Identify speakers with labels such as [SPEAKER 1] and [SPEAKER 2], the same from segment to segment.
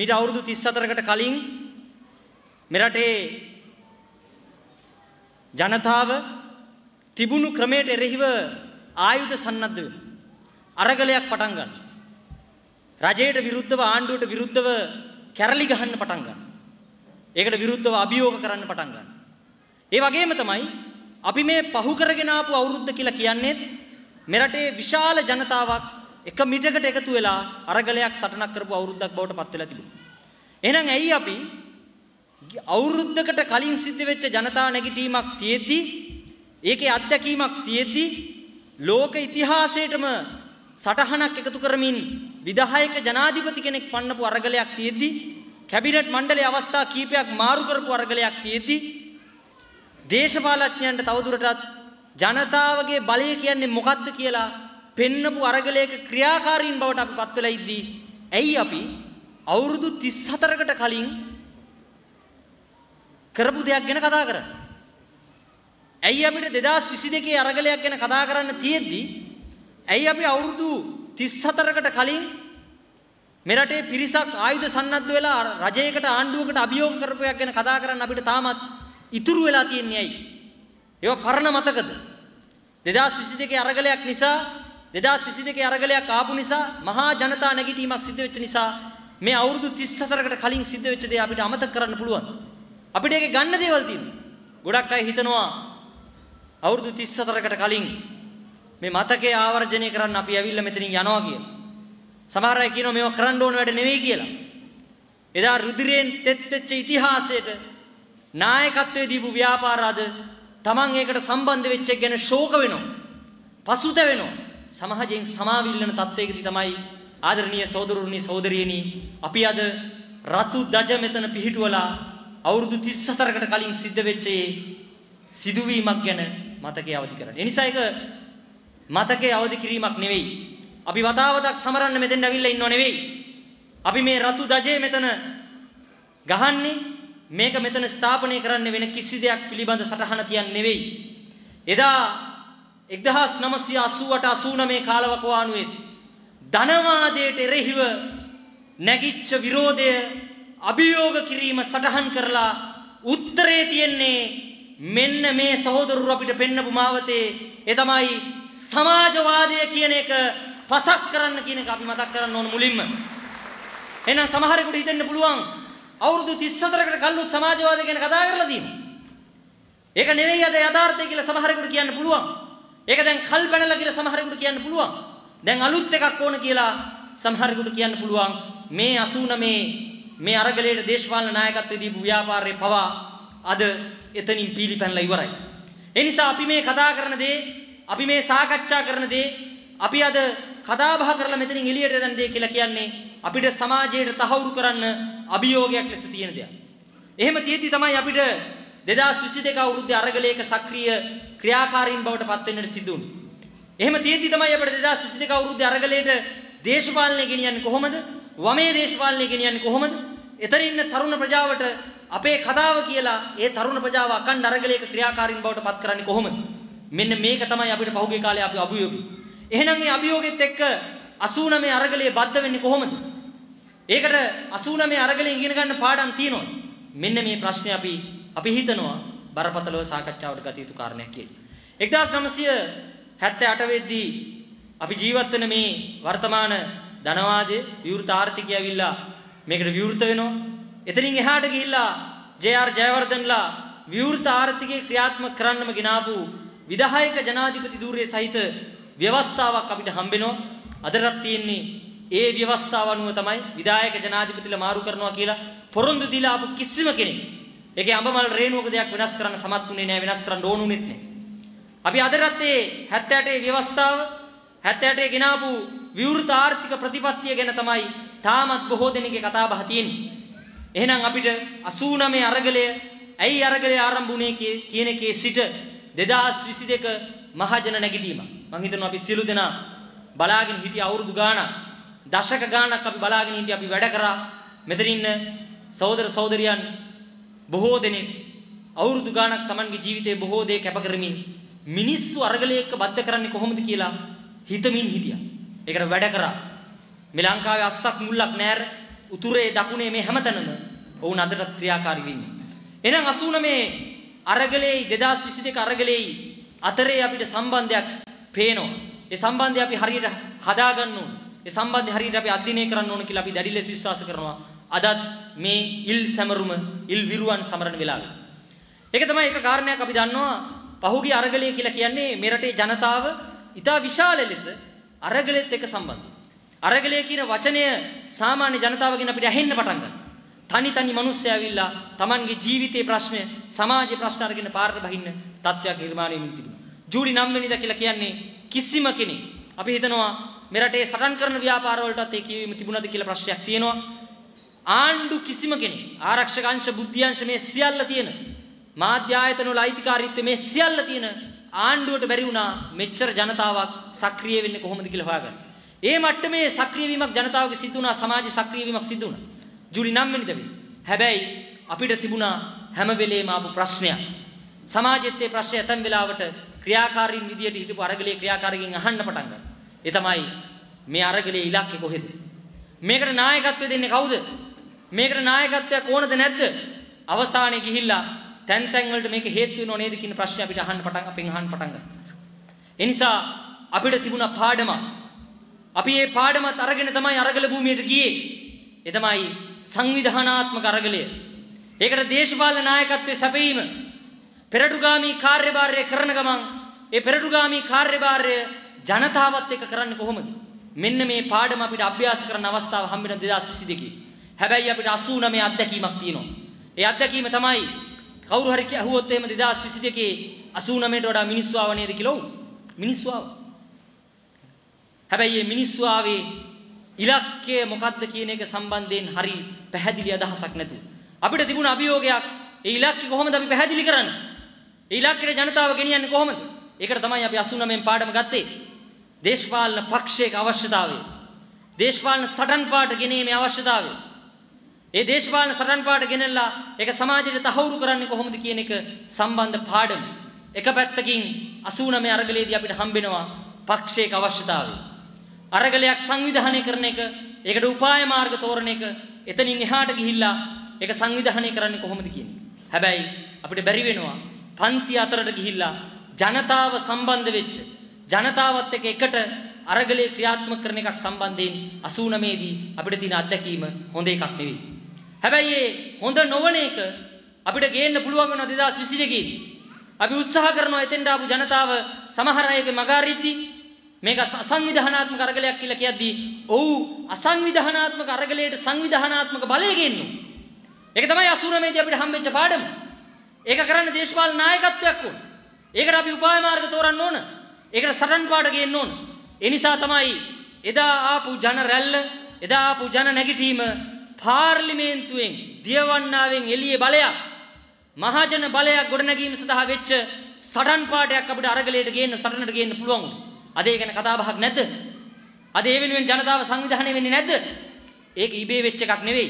[SPEAKER 1] මීට අවුරුදු 34කට කලින් මෙරටේ ජනතාව තිබුණු ක්‍රමයට එරෙහිව ආයුධ සන්නද්ධ වෙන අරගලයක් පටන් ගන්න. රජයට විරුද්ධව ආණ්ඩුවට විරුද්ධව කැරලි ගහන්න පටන් ගන්න. ඒකට විරුද්ධව අභියෝග කරන්න පටන් ගන්න. ඒ වගේම තමයි අපි මේ පහු කරගෙන ආපු අවුරුද්ද කියලා කියන්නේ මෙරටේ විශාල ජනතාවක් එක මිටකට එකතු වෙලා අරගලයක් සටනක් කරපු අවුරුද්දක් බවට පත් වෙලා තිබුණා. එහෙනම් ඇයි අපි අවුරුද්දකට කලින් සිද්ධ වෙච්ච ජනතා නැගිටීමක් තියෙද්දි ඒකේ අත්දැකීමක් තියෙද්දි ලෝක ඉතිහාසයේටම සටහනක් එකතු කරමින් විධායක ජනාධිපති කෙනෙක් පන්නපු අරගලයක් තියෙද්දි කැබිනට් මණ්ඩලයේ අවස්ථා කීපයක් මාරු කරපු අරගලයක් තියෙද්දි දේශපාලඥයන්ට තවදුරටත් ජනතාවගේ බලය කියන්නේ මොකක්ද කියලා පෙන්නපු අරගලයක ක්‍රියාකාරීන් බවට අපි පත් වෙලා ඉද්දී ඇයි අපි අවුරුදු 34කට කලින් කරපු දෙයක් ගැන කතා කරන්නේ? ඇයි අපිට 2022 අරගලයක් ගැන කතා කරන්න තියෙද්දී ඇයි අපි අවුරුදු 34කට කලින් මෙරටේ පිරිසක් ආයුධ සන්නද්ධ වෙලා රජයකට ආණ්ඩුවකට අභියෝග කරපු එකක් ගැන කතා කරන්න අපිට තාමත් ඉතුරු වෙලා තියන්නේ ඇයි? ඒවා පරණ මතකද? 2022 අරගලයක් නිසා 2022 අරගලයක් ආපු නිසා මහා ජනතා නැගිටීමක් සිද්ධ වෙච්ච නිසා මේ අවුරුදු 34කට කලින් සිද්ධ වෙච්ච දේ අපිට අමතක කරන්න පුළුවන්. අපිට ඒක ගන්න දේවල් තියෙනවා. ගොඩක් අය හිතනවා අවුරුදු 34කට කලින් මේ මතකයේ ආවර්ජනය කරන්න අපි ඇවිල්ලා මෙතනින් යනවා කියලා. සමහර අය කියනවා මේවා කරන්න ඕන වැඩ නෙවෙයි කියලා. එදා රුධිරයෙන් තෙත්ෙච්ච ඉතිහාසයට නායකත්වයේ දීපු ව්‍යාපාර අද Taman ඒකට සම්බන්ධ වෙච්ච එක ගැන ශෝක වෙනවා. පසුත වෙනවා. සමාජයෙන් සමාවිල්ලන තත්වයකදී තමයි ආදරණීය සහෝදරුනි සහෝදරියනි අපි අද රතු දජ මෙතන පිහිටුවලා අවුරුදු 34කට කලින් සිද්ධ වෙච්ච ඒ සිදුවීමක් ගැන මතකයේ අවදි කරගන්න. ඒ නිසා ඒක මතකයේ අවදි කිරීමක් නෙවෙයි. අපි වතාවතක් සමරන්න මෙතෙන් ඇවිල්ලා ඉන්නව නෙවෙයි. අපි මේ රතු දජේ මෙතන ගහන්නේ මේක මෙතන ස්ථාපනය කරන්න වෙන කිසි දෙයක් පිළිබඳ සටහන තියන්නේ නෙවෙයි. එදා එක්දහස් නමසය අසුවට අසූනමේ කාලවකවානුවෙත් ධනවාදයට එරෙහිව නැගිච්ච විරෝධය අභියෝග කිරීම සටහන් කරලා උත්තරේ තියෙන්නේ මෙන්න මේ සහෝදරු අපිට පෙන්නපු මාවතේ ඒ තමයි සමාජවාදය කියන එක පසක් කරන්න කියන එක අපි මතක් කරන්න ඕන මුලින්ම. එහෙනම් සමහරෙකුට හිතෙන්න පුළුවන් අවුරුදු 34කට කලින් සමාජවාදය ගැන කතා කරලා තියෙනවා. ඒක නෙවෙයි අද යථාර්ථය කියලා සමහරෙකුට කියන්න පුළුවන්. ඒක දැන් කල් පැනලා කියලා සමහරෙකුට කියන්න පුළුවන්. දැන් අලුත් එකක් ඕන කියලා සමහරෙකුට කියන්න පුළුවන්. මේ 89 මේ අරගලයේ දේශපාලන නායකත්වයේ දීපු ව්‍යාපාරයේ පවා අද එතනින් පීලි පැනලා ඉවරයි. ඒ නිසා අපි මේ කතා කරන දේ, අපි මේ සාකච්ඡා කරන දේ, අපි අද කතා බහ කරලා මෙතනින් එළියට දන් දෙය කියලා කියන්නේ අපිට සමාජයට තහවුරු කරන්න අභියෝගයක් ලෙස තියෙන දෙයක්. එහෙම තියෙද්දි තමයි අපිට 2022 අවුරුද්දේ අරගලයක සක්‍රීය ක්‍රියාකාරීන් බවට පත් වෙන්නට සිදු වුණේ. එහෙම තියෙද්දි තමයි අපිට 2022 අවුරුද්දේ අරගලයට දේශපාලනය ගෙනියන්නේ කොහොමද? වමේ දේශපාලනය ගෙනියන්නේ කොහොමද? එතන ඉන්න තරුණ ප්‍රජාවට අපේ කතාව කියලා ඒ තරුණ ප්‍රජාව අකණ්ඩ අරගලයක ක්‍රියාකාරීන් බවට පත් කරන්නේ කොහොමද? මෙන්න මේක තමයි අපිට පහුගිය කාලේ අපි අභියෝගය. එහෙනම් මේ අභියෝගෙත් එක්ක 89 අරගලයේ බද්ධ වෙන්නේ කොහොමද? ඒකට 89 අරගලෙන් ඉගෙන ගන්න පාඩම් තියෙනවා. මෙන්න මේ ප්‍රශ්නේ අපි අපි හිතනවා බරපතලව සාකච්ඡාවට ගත යුතු කාරණයක් කියලා. 1978 වෙද්දී අපි ජීවත් වෙන මේ වර්තමාන ධනවාදයේ විවෘත ආර්ථිකය ඇවිල්ලා මේකට විවෘත වෙනවා. එතනින් එහාට ගිහිල්ලා ජේ.ආර්. ජයවර්ධනලා විවෘත ආර්ථිකය ක්‍රියාත්මක කරන්නම ගෙනාවු විධායක ජනාධිපති ධූරයේ සහිත ව්‍යවස්ථාවක් අපිට හම්බෙනවා. අදටත් තියෙන්නේ ඒ ව්‍යවස්ථාව අනුව තමයි විධායක ජනාධිපතිලා මාරු කරනවා කියලා පොරොන්දු දීලා ආපු කිසිම කෙනෙක් ඒකේ අඹ මල් රේණුවක දෙයක් වෙනස් කරන්න සමත් උනේ නෑ වෙනස් කරන්න ඕනුනෙත් නෑ. අපි අදටත් මේ 78 ව්‍යවස්ථාව 78 ගෙනාපු විවෘත ආර්ථික ප්‍රතිපත්තිය ගැන තමයි තාමත් බොහෝ දෙනෙක්ගේ කතා බහ තියෙන්නේ. එහෙනම් අපිට 89 අරගලය ඇයි අරගලය ආරම්භ වුණේ කියන එකේ සිට 2022 මහජන නැගිටීම. මම හිතනවා අපි සියලු දෙනා බලාගෙන හිටිය අවුරුදු ගාණක් දශක ගාණක් අපි බලාගෙන හිටිය අපි වැඩ කරා. මෙතන ඉන්න සහෝදර සහෝදරියන් බොහෝ දෙනෙක් අවුරුදු ගාණක් Tamanගේ ජීවිතේ බොහෝ දේ කැප කරමින් මිනිස්සු අරගලයක බද්ධ කරන්නේ කොහොමද කියලා හිතමින් හිටියා. ඒකට වැඩ කරා. මේ ලංකාවේ අස්සක් මුල්ලක් නැර උතුරේ දකුණේ මේ හැමතැනම ඔවුන් අදටත් ක්‍රියාකාරී වෙන්නේ. එහෙනම් 89 අරගලයේ 2022 අරගලයේ අතරේ අපිට සම්බන්ධයක් පේනවා. ඒ සම්බන්ධය අපි හරියට හදාගන්න ඕනේ. ඒ සම්බන්ධය හරියට අපි අධ්‍යයනය කරන්න ඕන කියලා අපි දැඩි ලෙස විශ්වාස කරනවා. අදත් මේ ඉල් සැමරුම ඉල් විරුවන් සමරන වෙලාවේ. ඒක තමයි එක කාරණයක් අපි දන්නවා පහුගිය අරගලය කියලා කියන්නේ මේ රටේ ජනතාව ඉතා විශාල ලෙස අරගලෙත් එක්ක සම්බන්ධයි. අරගලය කියන වචනය සාමාන්‍ය ජනතාවගෙන් අපිට ඇහෙන්න පටන් ගන්නවා. තනි තනි මිනිස්සු ඇවිල්ලා Tamanගේ ජීවිතයේ ප්‍රශ්න, සමාජයේ ප්‍රශ්න අරගෙන පාරට බහින්න තත්ත්වයක් නිර්මාණය වෙමින් තිබුණා. ජූලි 9 වෙනිදා කියලා කියන්නේ කිසිම කෙනෙක් අපි හිතනවා මෙරටේ සටන් කරන ව්‍යාපාර වලටත් ඒ කියවීම තිබුණාද කියලා ප්‍රශ්නයක් තියෙනවා. ආණ්ඩු කිසිම කෙනෙක් ආරක්ෂක අංශ බුද්ධියංශ මේ සියල්ල තියෙන මාධ්‍ය ආයතන වල අයිතිකාරීත්වය මේ සියල්ල තියෙන ආණ්ඩුවට බැරි වුණා මෙච්චර ජනතාවක් සක්‍රිය වෙන්නේ කොහොමද කියලා හොයාගන්න. ඒ මට්ටමේ සක්‍රිය වීමක් ජනතාවගේ සිදු වුණා සමාජ සක්‍රිය වීමක් සිදු වුණා. ජූලි 9 වෙනිදා මේ. හැබැයි අපිට තිබුණා හැම වෙලේම ආපු ප්‍රශ්නයක්. සමාජෙත් ඒ ප්‍රශ්නේ ඇතම් වෙලාවට ක්‍රියාකාරීන් විදියට හිටපු අරගලේ ක්‍රියාකාරකින් අහන්න පටන් ගන්නවා. ඒ තමයි මේ අරගලේ ඉලක්කය කොහෙද? මේකට නායකත්වය දෙන්නේ කවුද? මේකට නායකත්වයක් ඕනද නැද්ද? අවසානයේ ගිහිල්ලා තැන් තැන් වලට මේක හේතු වෙනව නේද කියන ප්‍රශ්නේ අපිට අහන්න පටන් අපෙන් අහන්න පටන් ගත්තා. ඒ නිසා අපිට තිබුණා පාඩම. අපි මේ පාඩමත් අරගෙන තමයි අරගල භූමියට ගියේ. ඒ තමයි සංවිධානාත්මක අරගලය. ඒකට දේශපාලන නායකත්වයේ සැපීම පෙරටුගාමී කාර්යභාරය කරන ගමන් ඒ පෙරටුගාමී කාර්යභාරය ජනතාවත් එක්ක කරන්න කොහොමද? මෙන්න මේ පාඩම අපිට අභ්‍යාස කරන්න අවස්ථාව හම්බෙන 2022. හැබැයි අපිට 89 අත්දැකීමක් තියෙනවා. ඒ අත්දැකීම තමයි කවුරු හරි ඇහුවොත් එහෙම 2022 89ට වඩා මිනිස්සු ආව නේද කියලා උ මිනිස්සු ආව. හැබැයි මේ මිනිස්සු ආවේ ඉලක්කය මොකක්ද කියන එක සම්බන්ධයෙන් හරි පැහැදිලි අදහසක් නැතුව අපිට තිබුණ අභියෝගයක් ඒ ඉලක්කය කොහොමද අපි පැහැදිලි කරන්නේ? ඒ ඉලක්කයට ජනතාව ගෙනියන්නේ කොහොමද? ඒකට තමයි අපි 89න් පාඩම ගත්තේ. දේශපාලන පක්ෂයක අවශ්‍යතාවය. දේශපාලන සටන් පාට ගෙනීමේ අවශ්‍යතාවය. ඒ දේශපාලන සටන් පාඩ ගෙනල්ලා ඒක සමාජයට තහවුරු කරන්නේ කොහොමද කියන එක සම්බන්ධ පාඩම. එක පැත්තකින් 89 අරගලයේදී අපිට හම්බෙනවා පක්ෂයක අවශ්‍යතාවය. අරගලයක් සංවිධානය කරන එක, ඒකට උපාය මාර්ග තෝරන එක, එතනින් එහාට ගිහිල්ලා ඒක සංවිධානය කරන්නේ කොහොමද කියන හැබැයි අපිට බැරි වෙනවා පන්ති අතරට ගිහිල්ලා ජනතාව සම්බන්ධ වෙච්ච ජනතාවත් එක්ක එකට අරගලේ ක්‍රියාත්මක කරන එකක් සම්බන්ධයෙන් 89 දී අපිට තියෙන අත්දැකීම හොඳ එකක් නෙවෙයි. හැබැයි ඒ හොඳ නොවන එක අපිට ගේන්න පුළුවන් වෙනවා 2022 අපි උත්සාහ කරනවා එතෙන්ට ආපු ජනතාව සමහර අයගේ මගහරිද්දී මේක අසංවිධානාත්මක අරගලයක් කියලා කියද්දී ඔව් අසංවිධානාත්මක අරගලයට සංවිධානාත්මක බලය ගේන්නු. ඒක තමයි අසුරමේදී අපිට හම්බෙච්ච පාඩම. ඒක කරන්න දේශපාලන නායකත්වයක් ඕන. ඒකට අපි උපාය මාර්ග තෝරන්න ඕන. ඒකට සටන් පාඩ ගේන්න ඕන. ඒ නිසා තමයි එදා ආපු ජන රැල්ල, එදා ආපු ජන නැගිටීම පාර්ලිමේන්තුවෙන් දියවන්නාවෙන් එළියේ බලයක් මහජන බලයක් ගොඩනැගීම සඳහා වෙච්ච සටන් පාඩයක් අපිට අරගලයට ගේන්න සටනට ගේන්න පුළුවන් අද ඒ ගැන කතා බහක් නැද්ද? අද ඒ වෙනුවෙන් ජනතාව සංවිධානය වෙන්නේ නැද්ද? ඒක ඉබේ වෙච්ච එකක් නෙවෙයි.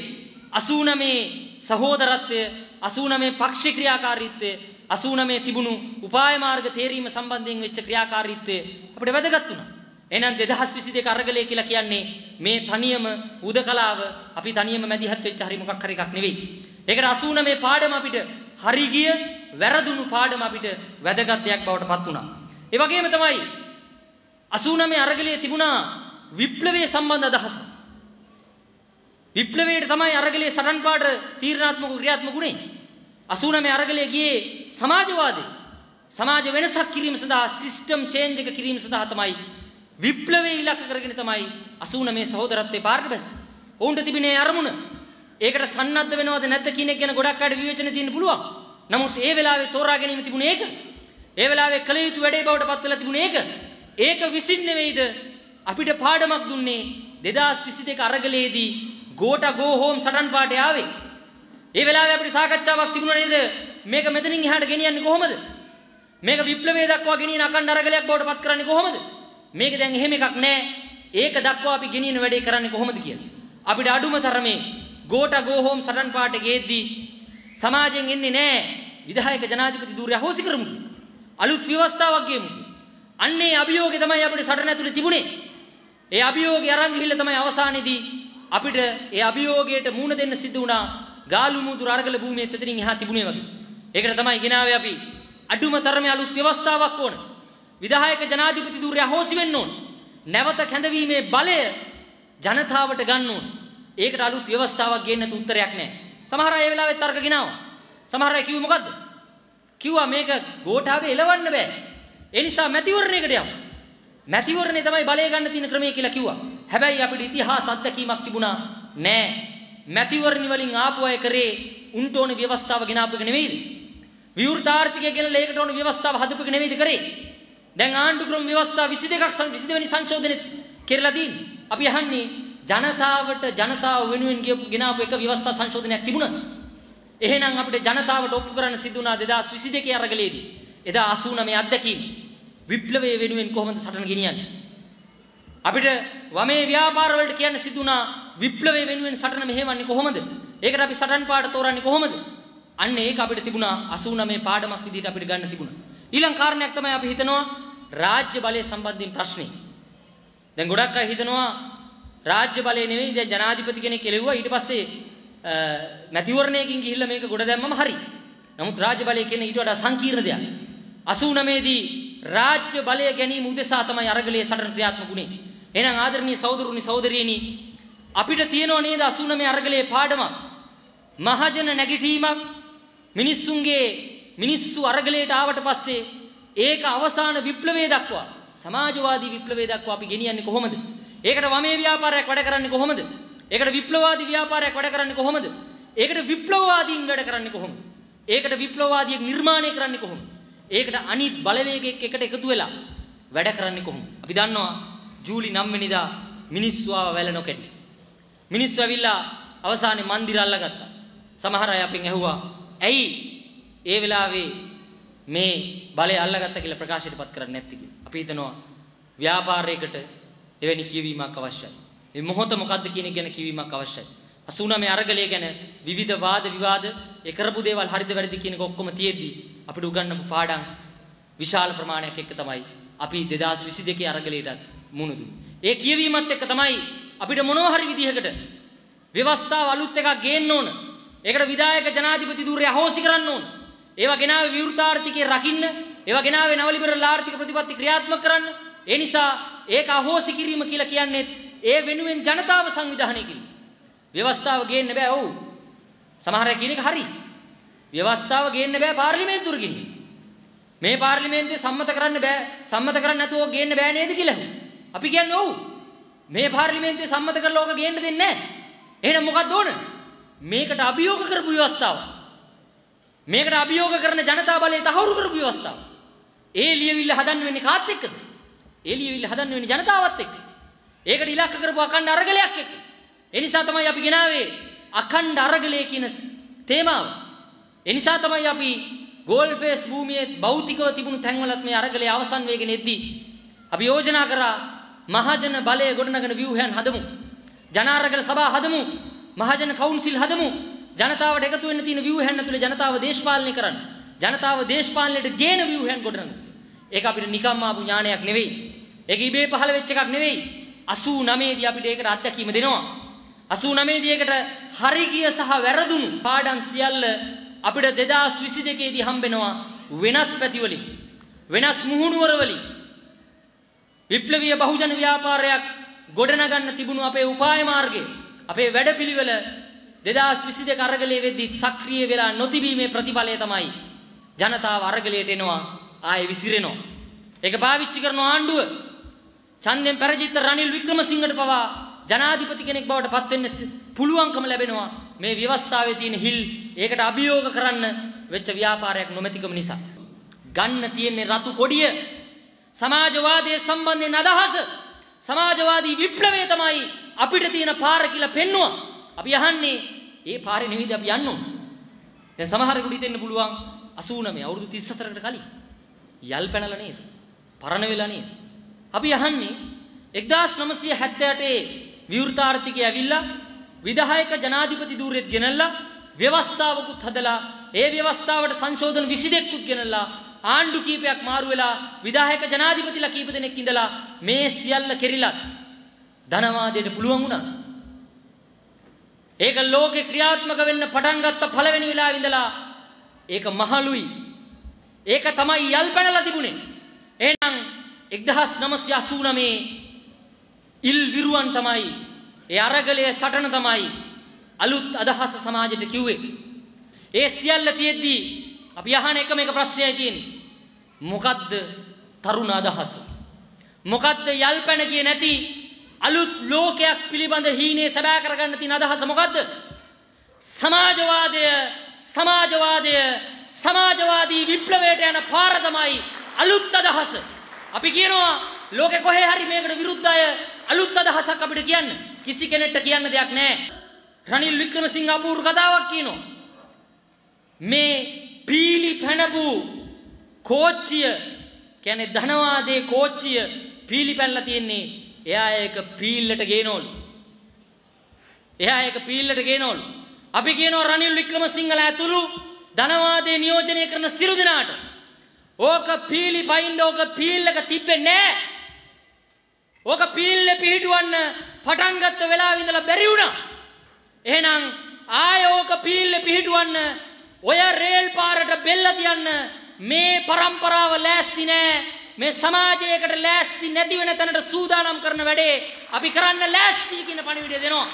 [SPEAKER 1] 89 සහෝදරත්වය 89 පක්ෂ ක්‍රියාකාරීත්වය 89 තිබුණු උපාය මාර්ග තේරීම සම්බන්ධයෙන් වෙච්ච ක්‍රියාකාරීත්වය අපිට වැදගත් වුණා. එහෙනම් 2022 අරගලය කියලා කියන්නේ මේ තනියම උදකලාව අපි තනියම මැදිහත් වෙච්ච හරි මොකක් හරි එකක් නෙවෙයි. ඒකට 89 පාඩම අපිට හරි ගිය වැරදුණු පාඩම අපිට වැදගත් දෙයක් බවට පත් වුණා. ඒ වගේම තමයි 89 අරගලයේ තිබුණා විප්ලවයේ සම්බන්ධ අදහස. විප්ලවයට තමයි අරගලයේ සටන් පාඩ තීරණාත්මක ක්‍රියාත්මක වුණේ. 89 අරගලයේ ගියේ සමාජවාදී සමාජ වෙනසක් කිරීම සඳහා සිස්ටම් චේන්ජ් එක කිරීම සඳහා තමයි විප්ලවයේ ඉලක්ක කරගෙන තමයි 89 මේ සහෝදරත්වයේ පාරට බැස්සේ. ඔවුන්ට තිබුණේ අරමුණ. ඒකට සන්නද්ධ වෙනවද නැද්ද කියන එක ගැන ගොඩක් අඩ විවේචන තියෙන්න පුළුවන්. නමුත් ඒ වෙලාවේ තෝරා ගැනීම තිබුණේ ඒක. ඒ වෙලාවේ කළ යුතු වැඩේ බවට පත් වෙලා තිබුණේ ඒක. ඒක විසින් නෙවෙයිද අපිට පාඩමක් දුන්නේ 2022 අරගලයේදී ගෝටා ගෝ හෝම් සටන් පාඩේ ආවේ. ඒ වෙලාවේ අපිට සාකච්ඡාවක් තිබුණා නේද? මේක මෙතනින් එහාට ගෙනියන්නේ කොහොමද? මේක විප්ලවය දක්වා ගෙනියන අකණ්ඩ අරගලයක් බවට පත් කරන්නේ කොහොමද? මේක දැන් එහෙම එකක් නෑ. ඒක දක්වා අපි ගෙනියන වැඩේ කරන්නේ කොහොමද කියලා. අපිට අඩුම තරමේ ගෝට ගෝ හෝම් සඩන් පාට ගේද්දී සමාජයෙන් එන්නේ නෑ විධායක ජනාධිපති ධූරය හොසි කරමු අලුත් ව්‍යවස්ථාවක් ගේමු අන්නේ අභියෝගය තමයි අපිට සටන ඇතුලේ තිබුණේ ඒ අභියෝගය අරන් ගිහිල්ලා තමයි අවසානයේදී අපිට ඒ අභියෝගයට මූණ දෙන්න සිද්ධ වුණා ගාලු මුදුර අරගල භූමියේ තදින් එහා තිබුණේ වගේ ඒකට තමයි ගෙනාවේ අපි අඩුම තරමේ අලුත් ව්‍යවස්ථාවක් ඕනේ විධායක ජනාධිපතිධූරයා හෝසි වෙන්න ඕන. නැවත කැඳවීමේ බලය ජනතාවට ගන්න ඕන. ඒකට අලුත් ව්‍යවස්ථාවක් ගේන්න තු උත්තරයක් නැහැ. සමහර අය ඒ වෙලාවේ තර්ක ගිනනවා. සමහර අය කිව්වේ මොකද්ද? කිව්වා මේක ගෝඨාවේ එලවන්න බෑ. ඒ නිසා මැතිවරණයකට යමු. මැතිවරණේ තමයි බලය ගන්න තියෙන ක්‍රමය කියලා කිව්වා. හැබැයි අපිට ඉතිහාස අත්දැකීමක් තිබුණා නෑ. මැතිවරණ වලින් ආපු අය කරේ උන්ට ඕන ව්‍යවස්ථාව ගෙනාපු එක නෙවෙයිද? විවෘත ආර්ථිකය ගෙනලා ඒකට ඕන ව්‍යවස්ථාව හදපු එක නෙවෙයිද කරේ? දැන් ආණ්ඩු ක්‍රම ව්‍යවස්ථා 22ක් 22 වෙනි සංශෝධනෙත් කෙරලා තියෙන්නේ. අපි අහන්නේ ජනතාවට ජනතාව වෙනුවෙන් ගෙනාපු එක ව්‍යවස්ථා සංශෝධනයක් තිබුණා. එහෙනම් අපිට ජනතාවට ඔප්පු කරන්න සිදු වුණා 2022 අරගලයේදී. එදා 89 අත්දැකීම විප්ලවය වෙනුවෙන් කොහොමද සටන ගෙනියන්නේ? අපිට වමේ ව්‍යාපාර වලට කියන්න සිදු වුණා විප්ලවය වෙනුවෙන් සටන මෙහෙවන්නේ කොහොමද? ඒකට අපි සටන් පාඩ තෝරන්නේ කොහොමද? අන්න ඒක අපිට තිබුණා 89 පාඩමක් විදිහට අපිට ගන්න තිබුණා. ඊළඟ කාරණයක් තමයි අපි හිතනවා රාජ්‍ය බලය සම්බන්ධයෙන් ප්‍රශ්නේ. දැන් ගොඩක් අය හිතනවා රාජ්‍ය බලය නෙවෙයි දැන් ජනාධිපති කෙනෙක් එළෙව්වා ඊට පස්සේ මැතිවරණයකින් ගිහිල්ලා මේක ගොඩ දැම්මම හරි. නමුත් රාජ්‍ය බලය කියන්නේ ඊට වඩා සංකීර්ණ දෙයක්. 89 දී රාජ්‍ය බලය ගැනීම උදෙසා තමයි අරගලයේ සටන ක්‍රියාත්මක වුණේ. එහෙනම් ආදරණීය සහෝදරුනි සහෝදරියනි අපිට තියෙනව නේද 89 අරගලයේ පාඩම? මහජන නැගිටීමක් මිනිස්සුන්ගේ මිනිස්සු අරගලයට ආවට පස්සේ ඒක අවසාන විප්ලවය දක්වා සමාජවාදී විප්ලවය දක්වා අපි ගෙනියන්නේ කොහොමද? ඒකට වමේ ව්‍යාපාරයක් වැඩ කරන්නේ කොහොමද? ඒකට විප්ලවවාදී ව්‍යාපාරයක් වැඩ කරන්නේ කොහොමද? ඒකට විප්ලවවාදීන් වැඩ කරන්නේ කොහොමද? ඒකට විප්ලවවාදියෙක් නිර්මාණය කරන්නේ කොහොමද? ඒකට අනිත් බලවේගයක් එකට එකතු වෙලා වැඩ කරන්නේ කොහොමද? අපි දන්නවා ජූලි 9 වෙනිදා මිනිස්සු ආව වැල නොකෙන්නේ. මිනිස්සු ඇවිල්ලා අවසානයේ મંદિર අල්ලගත්තා. සමහර අය අපෙන් ඇහුවා ඇයි ඒ වෙලාවේ මේ බලය අල්ලගත්ත කියලා ප්‍රකාශයටපත් කරන්නේ නැති කියලා. අපි හිතනවා ව්‍යාපාරයකට එවැනි කියවීමක් අවශ්‍යයි. මේ මොහොත මොකද්ද කියන එක ගැන කියවීමක් අවශ්‍යයි. 89 අරගලය ගැන විවිධ වාද විවාද ඒ කරපු දේවල් හරිද වැරදිද කියන එක ඔක්කොම තියෙද්දී අපිට උගන්වපු පාඩම් විශාල ප්‍රමාණයක් එක්ක තමයි අපි 2022 අරගලයටත් මුහුණ දුන්නේ. ඒ කියවීමත් එක්ක තමයි අපිට මොනවා හරි විදිහකට ව්‍යවස්ථාව අලුත් එකක් ගේන්න ඕන. ඒකට විධායක ජනාධිපති ධූරය අහෝසි කරන්න ඕන. ඒවා ගෙනාවේ විවෘතාර්ථිකේ රකින්න, ඒවා ගෙනාවේ නවලිබරල් ආර්ථික ප්‍රතිපත්ති ක්‍රියාත්මක කරන්න. ඒ නිසා ඒක අහෝසි කිරීම කියලා කියන්නේ ඒ වෙනුවෙන් ජනතාව සංවිධානය කිරීම. ව්‍යවස්ථාව ගේන්න බෑ ඔව්. සමහර අය කියන එක හරි. ව්‍යවස්ථාව ගේන්න බෑ පාර්ලිමේන්තුවට ගිහින්. මේ පාර්ලිමේන්තුවේ සම්මත කරන්න බෑ සම්මත කරන්න නැතුව ඕක ගේන්න බෑ නේද කියලා. අපි කියන්නේ ඔව්. මේ පාර්ලිමේන්තුවේ සම්මත කරලා ඕක ගේන්න දෙන්නේ නැහැ. එහෙනම් මොකක්ද ඕන? මේකට අභියෝග කරපු ව්‍යවස්ථාවක්. මේකට අභියෝග කරන ජනතා බලය තහවුරු කරපු ව්‍යවස්ථාව. ඒ ලියවිල්ල හදන්න වෙන්නේ කාත් එක්කද? ඒ ලියවිල්ල හදන්න වෙන්නේ ජනතාවත් එක්ක. ඒකට ඉලක්ක කරපු අඛණ්ඩ අරගලයක් එක්ක. ඒ නිසා තමයි අපි ගෙනාවේ අඛණ්ඩ අරගලය කියන තේමාව. ඒ නිසා තමයි අපි ගෝල්ෆේස් භූමියේ භෞතිකව තිබුණු තැන්වලත් මේ අරගලයේ අවසන් වේගෙන එද්දී අපි යෝජනා කරා මහජන බලය ගොඩනගන ව්‍යුහයන් හදමු. ජනාරගල සභා හදමු. මහජන කවුන්සිල් හදමු. ජනතාවට එකතු වෙන්න තියෙන ව්‍යුහයන් ඇතුලේ ජනතාව දේශපාලනය කරන්න. ජනතාව දේශපාලනයට ගේන ව්‍යුහයන් ගොඩනගන. ඒක අපිට නිකම්ම ආපු ඥානයක් නෙවෙයි. ඒක ඉබේ පහළ වෙච්ච එකක් නෙවෙයි. 89 දී අපිට ඒකට අත්දැකීම දෙනවා. 89 දී ඒකට හරි ගිය සහ වැරදුණු පාඩම් සියල්ල අපිට 2022 දී හම්බෙනවා වෙනත් පැතිවලින්. වෙනස් මුහුණුවර වලින්. විප්ලවීය බහුජන ව්‍යාපාරයක් ගොඩනගන්න තිබුණු අපේ උපාය මාර්ගය අපේ වැඩපිළිවෙල 2022 අරගලයේ වෙද්දි සක්‍රිය වෙලා නොතිබීමේ ප්‍රතිඵලය තමයි ජනතාව අරගලයට එනවා ආයේ විසිරෙනවා. ඒක පාවිච්චි කරන ආණ්ඩුව ඡන්දයෙන් පරජිත රනිල් වික්‍රමසිංහට පවා ජනාධිපති කෙනෙක් බවට පත් වෙන්න පුළුවන්කම ලැබෙනවා. මේ ව්‍යවස්ථාවේ තියෙන හිල් ඒකට අභියෝග කරන්න වෙච්ච ව්‍යාපාරයක් නොමැතිකම නිසා. ගන්න තියෙන්නේ රතු කොඩිය. සමාජවාදයේ සම්බන්ධයෙන් අදහස සමාජවාදී විප්ලවය තමයි අපිට තියෙන පාර කියලා පෙන්නවා. අපි අහන්නේ ඒ පාරේ නෙවෙයිද අපි යන්න ඕනේ. දැන් සමහරෙකුට හිතෙන්න පුළුවන් 89 අවුරුදු 34කට කලින් යල් පැනලා නේද? පරණ වෙලා නේද? අපි අහන්නේ 1978 විවෘතාර්ථිකය ඇවිල්ලා විධායක ජනාධිපති ධූරෙත් ගෙනල්ලා ව්‍යවස්ථාවකුත් හදලා ඒ ව්‍යවස්ථාවට සංශෝධන 22කුත් ගෙනල්ලා ආණ්ඩු කීපයක් මාරු වෙලා විධායක ජනාධිපතිලා කීප දෙනෙක් ඉඳලා මේ සියල්ල කෙරිලත් ධනවාදයට පුළුවන් වුණා. ඒක ලෝකේ ක්‍රියාත්මක වෙන්න පටන් ගත්ත පළවෙනි වෙලාවේ ඉඳලා ඒක මහලුයි. ඒක තමයි යල් පැනලා තිබුණේ. එහෙනම් 1989 ඉල් විරුවන් තමයි ඒ අරගලයේ සටන තමයි අලුත් අදහස සමාජයට කිව්වේ. ඒ සියල්ල තියෙද්දී අපි අහන එකම එක ප්‍රශ්නයයි තියෙන්නේ. මොකද්ද තරුණ අදහස? මොකද්ද යල් පැන කියේ නැති අලුත් ලෝකයක් පිළිබඳ හීනේ සැබෑ කරගන්න තියෙන අදහස මොකද්ද? සමාජවාදය සමාජවාදය සමාජවාදී විප්ලවයට යන පාර තමයි අලුත් අදහස. අපි කියනවා ලෝකෙ කොහේ හරි මේකට විරුද්ධ අය අලුත් අදහසක් අපිට කියන්න. කිසි කෙනෙක්ට කියන්න දෙයක් නැහැ. රනිල් වික්‍රමසිංහ අපූර්ව කතාවක් කියනවා. මේ පීලි පැනපු කෝච්චිය කියන්නේ ධනවාදී කෝච්චිය පීලි පැනලා තියෙන්නේ එයා ඒක පීල්ලට ගේනෝලු. එයා ඒක පීල්ලට ගේනෝලු. අපි කියනවා රනිල් වික්‍රමසිංහල ඇතුළු ධනවාදයේ නියෝජනය කරන සිරු දෙනාට ඕක පීලි පයින්ඩ ඕක පීල්ලක තිබෙන්නේ නැහැ. ඕක පීල්ලේ පිහිටවන්න පටන් ගත්ත වෙලාවෙ ඉඳලා බැරි වුණා. එහෙනම් ආය ඕක පීල්ලේ පිහිටවන්න ඔය රේල් පාරට බෙල්ල තියන්න මේ પરම්පරාව ලෑස්ති නැහැ. මේ සමාජයකට ලෑස්ති නැති වෙන තැනට සූදානම් කරන වැඩේ අපි කරන්න ලෑස්ති කියන පණිවිඩය දෙනවා